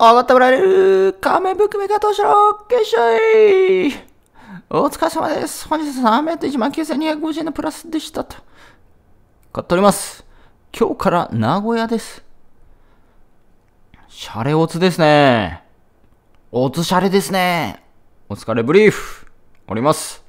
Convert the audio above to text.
上がってもらえる仮面含めが登場の決勝お疲れ様です。本日3名と1 9250円のプラスでしたと。買っております。今日から名古屋です。シャレオツですね。オツシャレですね。お疲れブリーフ。おります。